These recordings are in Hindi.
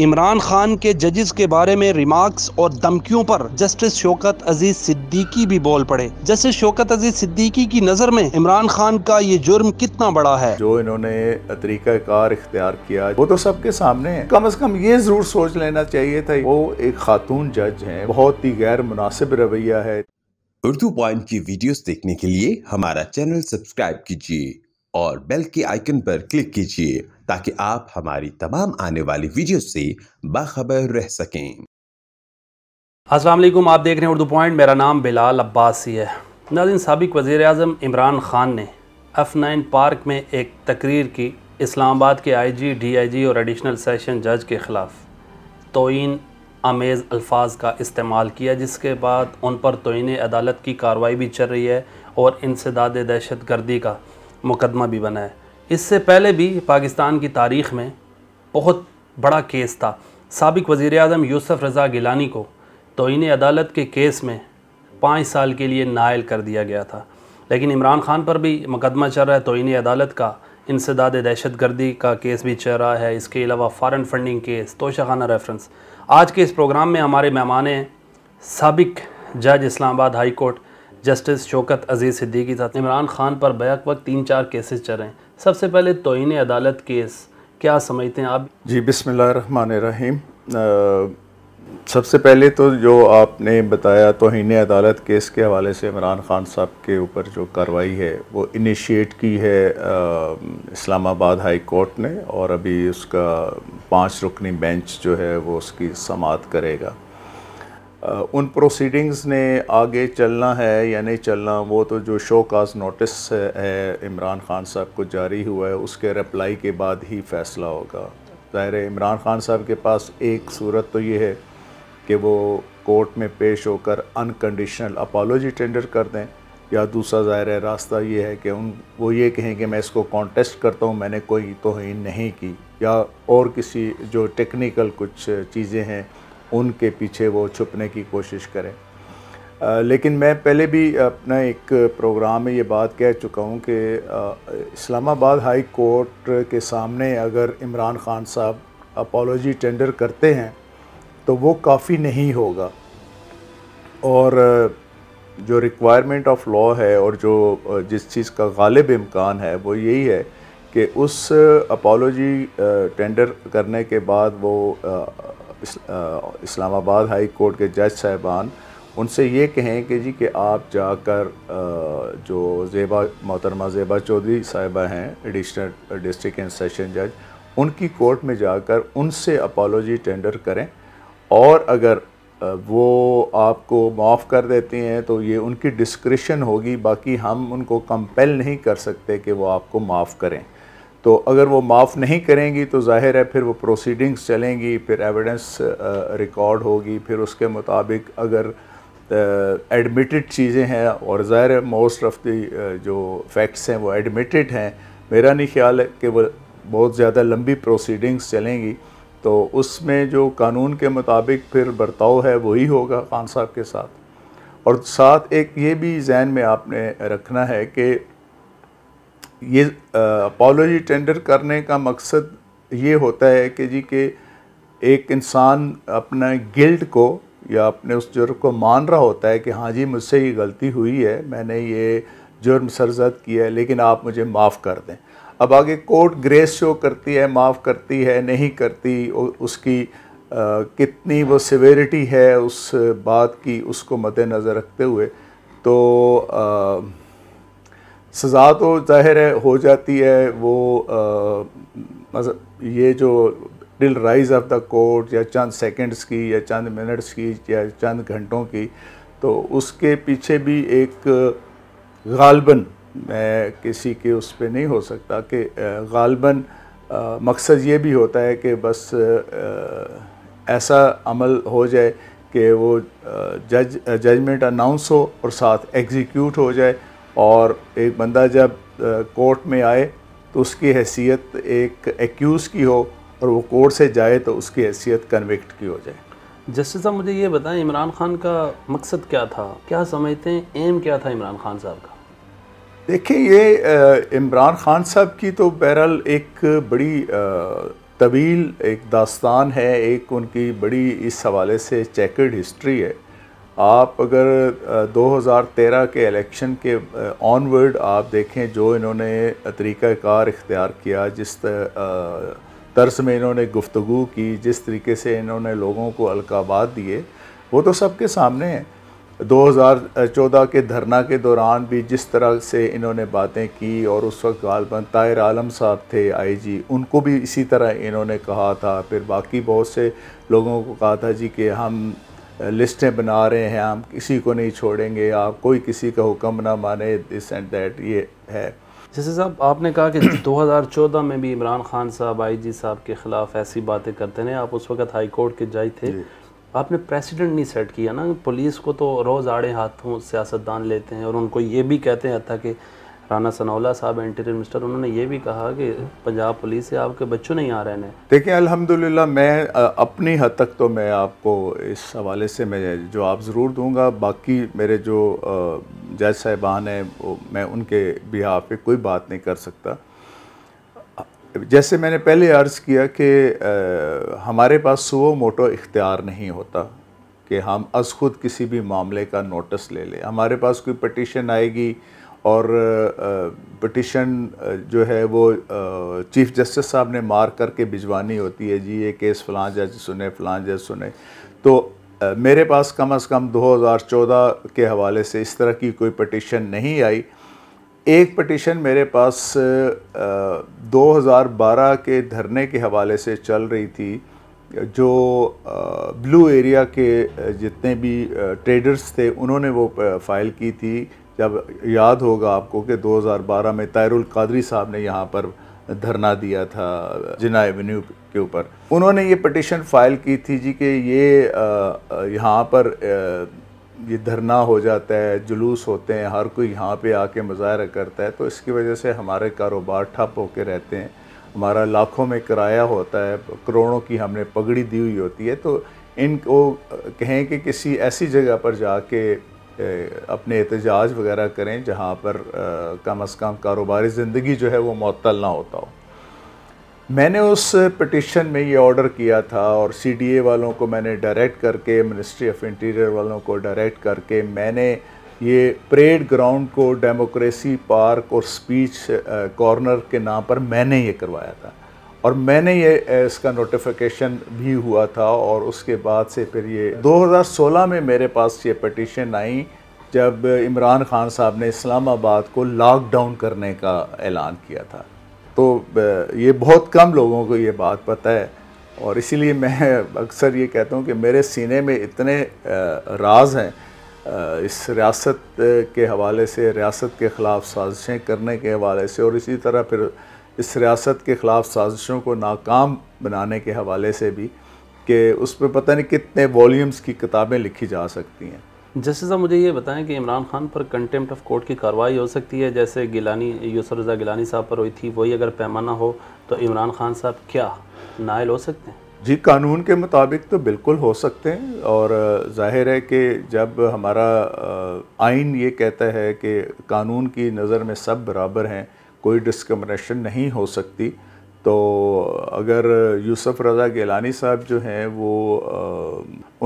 इमरान खान के जजेस के बारे में रिमार्क्स और धमकियों पर जस्टिस शौकत अजीज सिद्दीकी भी बोल पड़े जस्टिस शौकत अजीज सिद्दीकी की नज़र में इमरान खान का ये जुर्म कितना बड़ा है जो इन्होंने कार इख्तियार किया वो तो सबके सामने है कम अज कम ये जरूर सोच लेना चाहिए था वो एक खातून जज है बहुत ही गैर मुनासिब रवैया है उर्दू पॉइंट की वीडियो देखने के लिए हमारा चैनल सब्सक्राइब कीजिए और बेल के आइकन पर क्लिक कीजिए ताकि आप हमारी तमाम आने वाली वीडियो से बाखबर रह सकें असलम आप देख रहे हैं उर्दू पॉइंट मेरा नाम बिलाल अब्बासी है नाजिन सबक वज़ी अजम इमरान ख़ान ने एफ़ नाइन पार्क में एक तकरीर की इस्लामाबाद के आई जी डी आई जी और एडिशनल सेशन जज के ख़िलाफ़ तोइन आमेज़ अल्फाज का इस्तेमाल किया जिसके बाद उन पर तोइन अदालत की कार्रवाई भी चल रही है और इंसदाद दहशत गर्दी का मुकदमा भी बना है इससे पहले भी पाकिस्तान की तारीख में बहुत बड़ा केस था सबक वज़ी अजम यूसफ़ रज़ा गिलानी को तोहनी अदालत के केस में पाँच साल के लिए नायल कर दिया गया था लेकिन इमरान खान पर भी मुकदमा चल रहा है तोहनी अदालत का इंसदाद दहशत गर्दी का केस भी चल रहा है इसके अलावा foreign funding case Toshakhana reference आज के इस प्रोग्राम में हमारे मेहमान हैं सबक जज Islamabad High Court Justice Shaukat Aziz Siddiqui साथ इमरान खान पर बैक वक्त तीन चार केसेस चल रहे हैं सबसे पहले तोहन अदालत केस क्या समझते हैं आप जी बिसमान रहीम सबसे पहले तो जो आपने बताया तोहन अदालत केस के हवाले से इमरान ख़ान साहब के ऊपर जो कार्रवाई है वो इनिशिएट की है इस्लामाबाद हाई कोर्ट ने और अभी उसका पांच रुकनी बेंच जो है वो उसकी समात करेगा उन प्रोसीडिंग्स ने आगे चलना है या नहीं चलना वो तो जो शो काज नोटिस है इमरान खान साहब को जारी हुआ है उसके रिप्लाई के बाद ही फैसला होगा ज़ाहिर इमरान खान साहब के पास एक सूरत तो ये है कि वो कोर्ट में पेश होकर अनकंडीशनल अपॉलोजी टेंडर कर दें या दूसरा ज़ाहिर रास्ता ये है कि उन वो ये कहें कि मैं इसको कॉन्टेस्ट करता हूँ मैंने कोई तोहन नहीं की या और किसी जो टेक्निकल कुछ चीज़ें हैं उनके पीछे वो छुपने की कोशिश करें लेकिन मैं पहले भी अपना एक प्रोग्राम में ये बात कह चुका हूँ कि इस्लामाबाद हाई कोर्ट के सामने अगर इमरान खान साहब अपोलॉजी टेंडर करते हैं तो वो काफ़ी नहीं होगा और जो रिक्वायरमेंट ऑफ लॉ है और जो जिस चीज़ का गालिब इम्कान है वो यही है कि उस अपोलोजी टेंडर करने के बाद वो इस्लामाबाद हाई कोर्ट के जज साहबान उनसे ये कहें कि जी कि आप जाकर जो जेबा मोहतरमा जेबा चौधरी साहिबा हैं एडिशनल डिस्ट्रिक्ट एंड सेशन जज उनकी कोर्ट में जाकर उनसे अपोलोजी टेंडर करें और अगर वो आपको माफ़ कर देते हैं तो ये उनकी डिस्क्रिशन होगी बाकी हम उनको कंपेल नहीं कर सकते कि वो आपको माफ़ करें तो अगर वो माफ़ नहीं करेंगी तो जाहिर है फिर वो प्रोसीडिंग्स चलेंगी फिर एविडेंस रिकॉर्ड होगी फिर उसके मुताबिक अगर एडमिटेड चीज़ें हैं और ज़ाहिर है मोस्ट ऑफ दी जो फैक्ट्स हैं वो एडमिटेड हैं मेरा नहीं ख्याल है कि वो बहुत ज़्यादा लंबी प्रोसीडिंग्स चलेंगी तो उसमें जो कानून के मुताबिक फिर बर्ताव है वही होगा खान साहब के साथ और साथ एक ये भी जहन में आपने रखना है कि ये अपॉलोजी टेंडर करने का मकसद ये होता है कि जी के एक इंसान अपने गिल्ट को या अपने उस जुर्म को मान रहा होता है कि हाँ जी मुझसे ये गलती हुई है मैंने ये जुर्म सरजद किया है लेकिन आप मुझे माफ़ कर दें अब आगे कोर्ट ग्रेस शो करती है माफ़ करती है नहीं करती उसकी आ, कितनी वो सिवेरिटी है उस बात की उसको मद्नज़र रखते हुए तो आ, सज़ा तो जाहिर है हो जाती है वो मतलब ये जो till rise of the court या चंद सेकंड्स की या चंद मिनट्स की या चंद घंटों की तो उसके पीछे भी एक गालबन मैं किसी के उस पर नहीं हो सकता कि गालबन मकसद ये भी होता है कि बस आ, ऐसा अमल हो जाए कि वो जज जजमेंट अनाउंस हो और साथ एग्जीक्यूट हो जाए और एक बंदा जब कोर्ट में आए तो उसकी हैसियत एक एक्यूज़ की हो और वो कोर्ट से जाए तो उसकी हैसियत कन्विक्ट की हो जाए जस्टिस साहब मुझे ये बताएं इमरान खान का मकसद क्या था क्या समझते हैं एम क्या था इमरान खान साहब का देखिए ये इमरान खान साहब की तो बहरहाल एक बड़ी तवील एक दास्तान है एक उनकी बड़ी इस हवाले से चेकर्ड हिस्ट्री है आप अगर 2013 के इलेक्शन के ऑनवर्ड आप देखें जो इन्होंने तरीक़ाकार इख्तियार किया जिस तर्ज में इन्होंने गुफ्तु की जिस तरीके से इन्होंने लोगों को अलकाबाद दिए वो तो सबके सामने हैं 2014 के धरना के दौरान भी जिस तरह से इन्होंने बातें की और उस वक्त गालबन तायर आलम साहब थे आईजी उनको भी इसी तरह इन्होंने कहा था फिर बाकी बहुत से लोगों को कहा था जी कि हम लिस्टें बना रहे हैं हम किसी को नहीं छोड़ेंगे आप कोई किसी का हुक्म ना माने दिस एंड दैट ये है जैसे साहब आपने कहा कि 2014 में भी इमरान खान साहब आई जी साहब के ख़िलाफ़ ऐसी बातें करते रहे आप उस वक्त हाई कोर्ट के जाए थे आपने प्रेसिडेंट नहीं सेट किया ना पुलिस को तो रोज़ आड़े हाथों सियासतदान लेते हैं और उनको ये भी कहते हैं था कि राना सनौला साहब इंटीरियर मिनिस्टर उन्होंने ये भी कहा कि पंजाब पुलिस से आपके बच्चों नहीं आ रहे हैं देखिए अल्हम्दुलिल्लाह मैं अपनी हद तक तो मैं आपको इस हवाले से मैं जो आप ज़रूर दूंगा बाकी मेरे जो जज साहिबान हैं मैं उनके बिहाफ पे कोई बात नहीं कर सकता जैसे मैंने पहले अर्ज़ किया कि हमारे पास सुओ मोटो इख्तियार नहीं होता कि हम अज खुद किसी भी मामले का नोटिस ले लें हमारे पास कोई पटिशन आएगी और पटिशन जो है वो चीफ जस्टिस साहब ने मार करके भिजवानी होती है जी ये केस फलां जज सुने फलां जज सुने तो मेरे पास कम अज़ कम 2014 के हवाले से इस तरह की कोई पटिशन नहीं आई एक पटिशन मेरे पास 2012 के धरने के हवाले से चल रही थी जो ब्लू एरिया के जितने भी ट्रेडर्स थे उन्होंने वो फाइल की थी जब याद होगा आपको कि 2012 में तायरुल कादरी साहब ने यहाँ पर धरना दिया था जिना एवेन्यू के ऊपर उन्होंने ये पटिशन फाइल की थी जी कि ये यहाँ पर ये धरना हो जाता है जुलूस होते हैं हर कोई यहाँ पे आके मुजाहरा करता है तो इसकी वजह से हमारे कारोबार ठप होके रहते हैं हमारा लाखों में किराया होता है करोड़ों की हमने पगड़ी दी हुई होती है तो इनको कहें कि किसी ऐसी जगह पर जाके अपने एहतजाज वगैरह करें जहाँ पर कम अज़ कम कारोबारी ज़िंदगी जो है वो मअतल ना होता हो मैंने उस पटिशन में ये ऑर्डर किया था और सी डी ए वालों को मैंने डायरेक्ट करके मिनिस्ट्री ऑफ इंटीरियर वालों को डायरेक्ट करके मैंने ये परेड ग्राउंड को डेमोक्रेसी पार्क और स्पीच कॉर्नर के नाम पर मैंने ये करवाया था और मैंने ये इसका नोटिफिकेशन भी हुआ था और उसके बाद से फिर ये 2016 में मेरे पास ये पटिशन आई जब इमरान खान साहब ने इस्लामाबाद को लॉकडाउन करने का ऐलान किया था तो ये बहुत कम लोगों को ये बात पता है और इसीलिए मैं अक्सर ये कहता हूँ कि मेरे सीने में इतने राज हैं इस रियासत के हवाले से रियासत के ख़िलाफ़ साजिशें करने के हवाले से और इसी तरह फिर इस रियासत के ख़िलाफ़ साजिशों को नाकाम बनाने के हवाले से भी कि उस पर पता नहीं कितने वॉल्यूम्स की किताबें लिखी जा सकती हैं जैसे साहब मुझे ये बताएं कि इमरान खान पर कंटेम्प्ट ऑफ कोर्ट की कार्रवाई हो सकती है जैसे गिलानी यूसर रजा गिलानी साहब पर हुई थी वही अगर पैमाना हो तो इमरान खान साहब क्या नायल हो सकते हैं जी कानून के मुताबिक तो बिल्कुल हो सकते हैं और जाहिर है कि जब हमारा आइन ये कहता है कि कानून की नज़र में सब बराबर हैं कोई डिस्क्रमिनेशन नहीं हो सकती तो अगर यूसुफ रज़ा गिलानी साहब जो हैं वो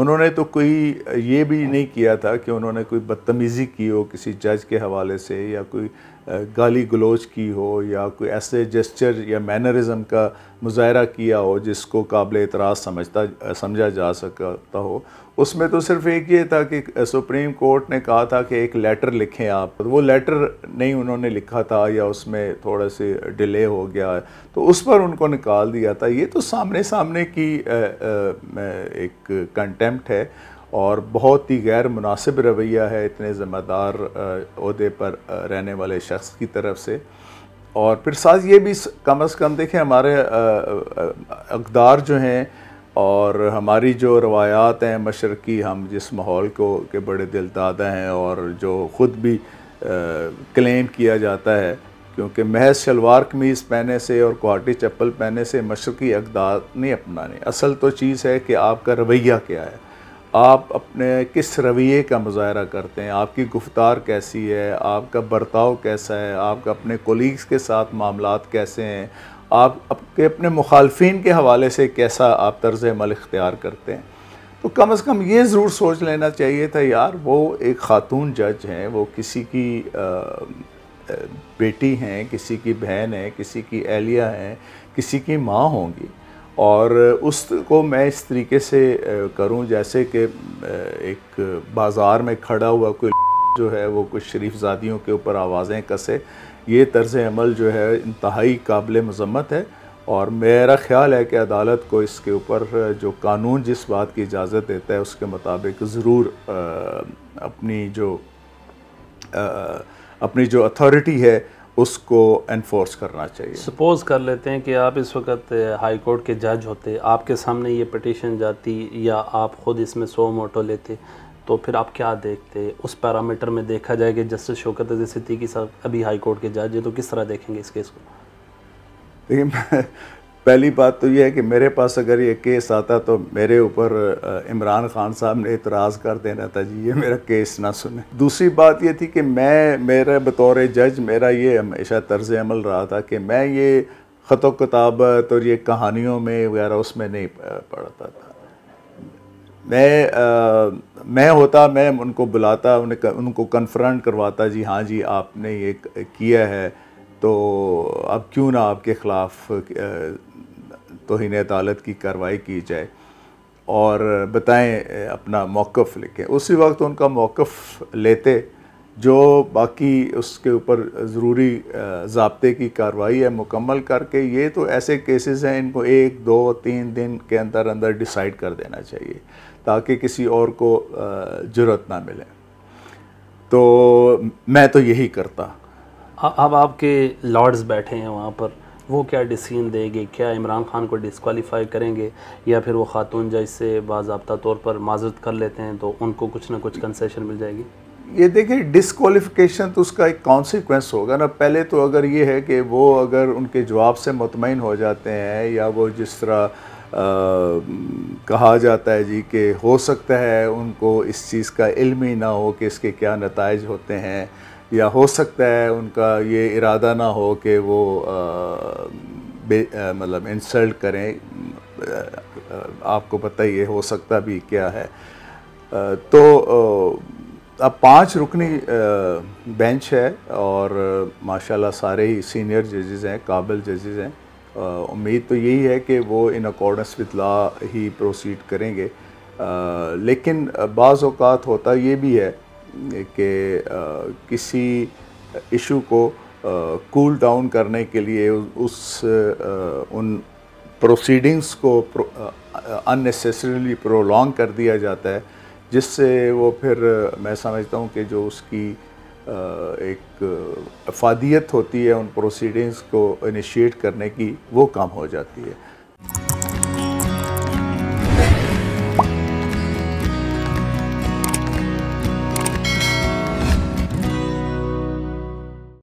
उन्होंने तो कोई ये भी नहीं किया था कि उन्होंने कोई बदतमीज़ी की हो किसी जज के हवाले से या कोई गाली गलोच की हो या कोई ऐसे जेस्चर या मैनरिज़म का मुजाहरा किया हो जिसको काबिल एतराज़ समझता समझा जा सकता हो उसमें तो सिर्फ एक ये था कि सुप्रीम कोर्ट ने कहा था कि एक लेटर लिखें आप वो लेटर नहीं उन्होंने लिखा था या उसमें थोड़ा से डिले हो गया तो उस पर उनको निकाल दिया था ये तो सामने सामने की एक कंटेंट कंटेम्प्ट है और बहुत ही गैर मुनासिब रवैया है इतने ज़िम्मेदार अहदे पर रहने वाले शख्स की तरफ से और फिर साथ ये भी कम अज़ कम देखें हमारे अकदार जो हैं और हमारी जो रवायात हैं मशरक़ी हम जिस माहौल को के बड़े दिलदादा हैं और जो ख़ुद भी क्लेम किया जाता है क्योंकि महज शलवार कमीज़ पहने से और क्वाटी चप्पल पहने से मशरक़ी अकदार नहीं अपनाने असल तो चीज़ है कि आपका रवैया क्या है आप अपने किस रवैये का मुजाहरा करते हैं आपकी गुफ्तार कैसी है आपका बर्ताव कैसा है आपका अपने कोलीग्स के साथ मामला कैसे हैं आप आपके अपने मुखालफन के हवाले से कैसा आप तर्ज अमल इख्तियार करते हैं तो कम अज़ कम ये ज़रूर सोच लेना चाहिए था यार वो एक ख़ातून जज हैं वो किसी की आ, बेटी हैं किसी की बहन है किसी की एहलिया है किसी की माँ होंगी और उसको मैं इस तरीके से करूं जैसे कि एक बाज़ार में खड़ा हुआ कोई जो है वो कुछ शरीफ शरीफजादियों के ऊपर आवाज़ें कसे ये तर्ज अमल जो है इंतहाई काबिल मजम्मत है और मेरा ख्याल है कि अदालत को इसके ऊपर जो कानून जिस बात की इजाज़त देता है उसके मुताबिक ज़रूर अपनी जो आ, अपनी जो अथॉरिटी है उसको एनफोर्स करना चाहिए सपोज कर लेते हैं कि आप इस वक्त हाई कोर्ट के जज होते आपके सामने ये पटिशन जाती या आप ख़ुद इसमें सो मोटो लेते तो फिर आप क्या देखते उस पैरामीटर में देखा जाए कि जस्टिस शोकत अजीज सिद्दीकी साहब अभी हाई कोर्ट के जज है तो किस तरह देखेंगे इस केस को देखिए पहली बात तो यह है कि मेरे पास अगर ये केस आता तो मेरे ऊपर इमरान खान साहब ने इतराज़ कर देना था जी ये मेरा केस ना सुने दूसरी बात ये थी कि मैं मेरा बतौर जज मेरा ये हमेशा तर्ज अमल रहा था कि मैं ये ख़त किताबत और ये कहानियों में वगैरह उसमें नहीं पढ़ता था मैं आ, मैं होता मैं उनको बुलाता उन्हें उनको कन्फ्रंट करवाता जी हाँ जी आपने ये किया है तो अब क्यों ना आपके ख़िलाफ़ तोहन अदालत की कार्रवाई की जाए और बताएं अपना मौक़ लिखें उसी वक्त उनका मौक़ लेते जो बाकी उसके ऊपर ज़रूरी जबते की कार्रवाई है मुकम्मल करके ये तो ऐसे केसेस हैं इनको एक दो तीन दिन के अंदर अंदर डिसाइड कर देना चाहिए ताकि किसी और को जरूरत ना मिले तो मैं तो यही करता अब आपके लॉर्ड्स बैठे हैं वहाँ पर वो क्या डिसीजन देंगे क्या इमरान खान को डिसकॉलीफाई करेंगे या फिर वो खातून जज से बाबा तौर पर माजरत कर लेते हैं तो उनको कुछ ना कुछ कंसेशन मिल जाएगी ये देखिए डिसकॉलीफिकेशन तो उसका एक कॉन्सिक्वेंस होगा ना पहले तो अगर ये है कि वो अगर उनके जवाब से मुतमिन हो जाते हैं या वो जिस तरह आ, कहा जाता है जी कि हो सकता है उनको इस चीज़ का इल्म ही ना हो कि इसके क्या नतज होते हैं या हो सकता है उनका ये इरादा ना हो कि वो मतलब इंसल्ट करें आपको पता ही ये हो सकता भी क्या है तो अब पांच रुकनी बेंच है और माशाल्लाह सारे ही सीनियर जजेज हैं काबिल जजेज हैं उम्मीद तो यही है कि वो इन अकॉर्डेंस विद लॉ ही प्रोसीड करेंगे आ, लेकिन बाज़ अवत होता ये भी है कि किसी इशू को कूल uh, डाउन cool करने के लिए उस uh, उन प्रोसीडिंग्स को अननेसेसरीली प्रोलॉन्ग कर दिया जाता है जिससे वो फिर मैं समझता हूँ कि जो उसकी एक अफादियत होती है उन प्रोसीडिंग्स को इनिशिएट करने की वो कम हो जाती है